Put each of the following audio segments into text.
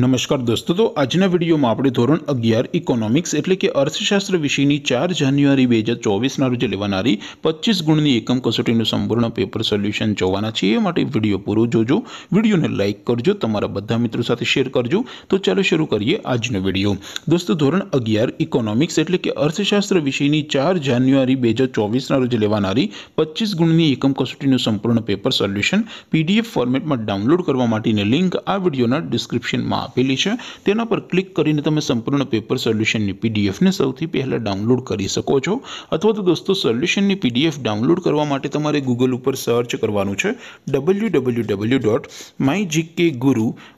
નમસ્કાર દોસ્તો તો આજ ને વિડિયો માં આપડે ધોરણ 11 ઇકોનોમિક્સ એટલે કે અર્થશાસ્ત્ર વિષય ની 4 જાન્યુઆરી 2024 ના રોજ લેવાણારી 25 ગુણ ની એકમ કસોટી નું સંપૂર્ણ પેપર સોલ્યુશન જોવાના છે એ માટે વિડિયો પૂરું જોજો વિડિયો ને લાઈક કરજો તમારા બધા મિત્રો સાથે શેર કરજો તો ચાલું શરૂ કરીએ આજ નો વિડિયો દોસ્તો ધોરણ 11 ઇકોનોમિક્સ એટલે કે અર્થશાસ્ત્ર વિષય ની 4 જાન્યુઆરી 2024 ના રોજ લેવાણારી 25 ગુણ ની એકમ કસોટી નું સંપૂર્ણ પેપર સોલ્યુશન PDF ફોર્મેટ માં ડાઉનલોડ કરવા માટે ની લિંક આ વિડિયો ના ડિસ્ક્રિપ્શનમાં આપેલી છે તેના પર ક્લિક કરીને તમે સંપૂર્ણ પેપર સોલ્યુશનની પીડીએફ ને સૌથી પહેલા ડાઉનલોડ કરી શકો છો અથવા તો દોસ્તો સોલ્યુશનની પીડીએફ ડાઉનલોડ કરવા માટે તમારે Google ઉપર સર્ચ કરવાનું છે www.mygkguru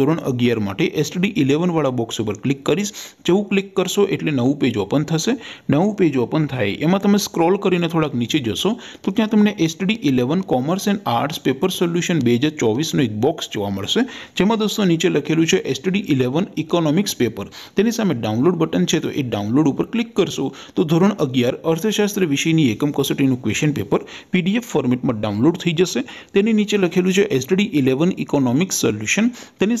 ધોરણ 11 માટે STD 11 વાળો બોક્સ ઉપર ક્લિક કરશો જેવું ક્લિક કરશો એટલે નવું પેજ ઓપન થશે નવું પેજ ઓપન થાય એમાં તમે સ્ક્રોલ કરીને થોડક નીચે જશો તો ત્યાં તમને STD 11 commerce and arts paper solution 2024 નો એક બોક્સ જોવા મળશે જેમાં દોસ્તો નીચે લખેલું છે STD 11 ઇકોનોમિક્સ પેપર તેની સામે ડાઉનલોડ બટન છે તો એ ડાઉનલોડ ઉપર ક્લિક કરશો તો ધોરણ 11 અર્થશાસ્ત્ર વિષયની એકમ 66 નું ક્વેશ્ચન પેપર PDF ફોર્મેટમાં ડાઉનલોડ થઈ જશે તેની નીચે લખેલું છે STD 11 ઇકોનોમિક સોલ્યુશન તેની